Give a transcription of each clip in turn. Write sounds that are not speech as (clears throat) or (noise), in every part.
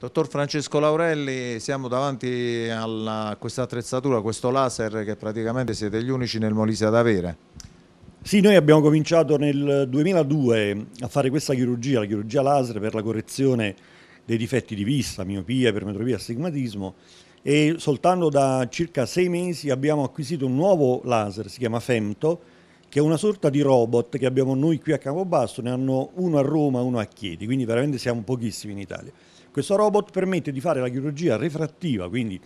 Dottor Francesco Laurelli, siamo davanti a questa attrezzatura, a questo laser che praticamente siete gli unici nel Molise ad avere. Sì, noi abbiamo cominciato nel 2002 a fare questa chirurgia, la chirurgia laser per la correzione dei difetti di vista, miopia, ipermetropia, astigmatismo e soltanto da circa sei mesi abbiamo acquisito un nuovo laser, si chiama Femto, che è una sorta di robot che abbiamo noi qui a Campobasso, ne hanno uno a Roma, uno a Chieti, quindi veramente siamo pochissimi in Italia. Questo robot permette di fare la chirurgia refrattiva, quindi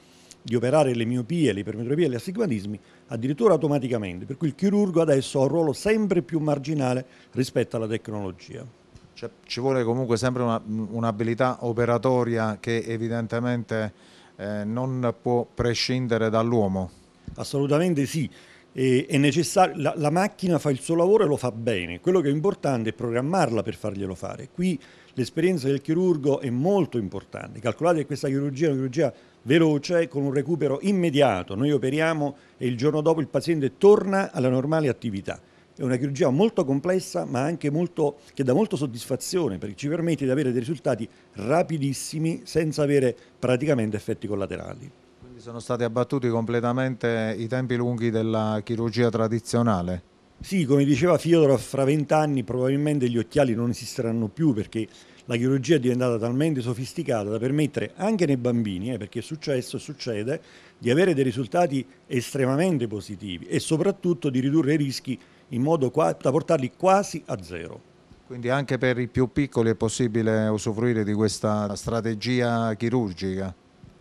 di operare le miopie, le ipermetropie e gli astigmatismi addirittura automaticamente, per cui il chirurgo adesso ha un ruolo sempre più marginale rispetto alla tecnologia. Cioè, ci vuole comunque sempre una, un'abilità operatoria che evidentemente eh, non può prescindere dall'uomo. Assolutamente sì, la, la, macchina fa il suo lavoro e lo fa bene, quello che è importante è programmarla per farglielo fare. Qui l'esperienza del chirurgo è molto importante, calcolate che questa chirurgia è una chirurgia veloce con un recupero immediato, noi operiamo e il giorno dopo il paziente torna alla normale attività. È una chirurgia molto complessa ma anche molto, che dà molta soddisfazione perché ci permette di avere dei risultati rapidissimi senza avere praticamente effetti collaterali. Sono stati abbattuti completamente i tempi lunghi della chirurgia tradizionale. Sì, come diceva Fiodoro, fra vent'anni probabilmente gli occhiali non esisteranno più perché la chirurgia è diventata talmente sofisticata da permettere anche nei bambini, eh, perché è successo e succede, di avere dei risultati estremamente positivi e soprattutto di ridurre i rischi in modo da portarli quasi a zero. Quindi anche per i più piccoli è possibile usufruire di questa strategia chirurgica?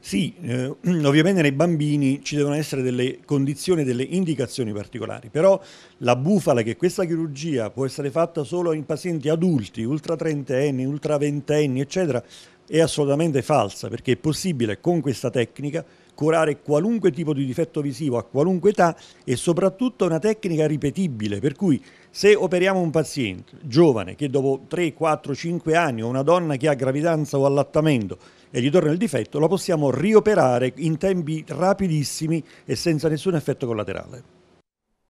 Sì, eh, (clears throat) ovviamente nei bambini ci devono essere delle condizioni, delle indicazioni particolari, però la bufala che questa chirurgia può essere fatta solo in pazienti adulti, ultra trentenni, ultra ventenni, eccetera, è assolutamente falsa perché è possibile con questa tecnica curare qualunque tipo di difetto visivo a qualunque età e soprattutto una tecnica ripetibile, per cui se operiamo un paziente giovane che dopo 3, 4, 5 anni o una donna che ha gravidanza o allattamento e gli torna il difetto, la possiamo rioperare in tempi rapidissimi e senza nessun effetto collaterale.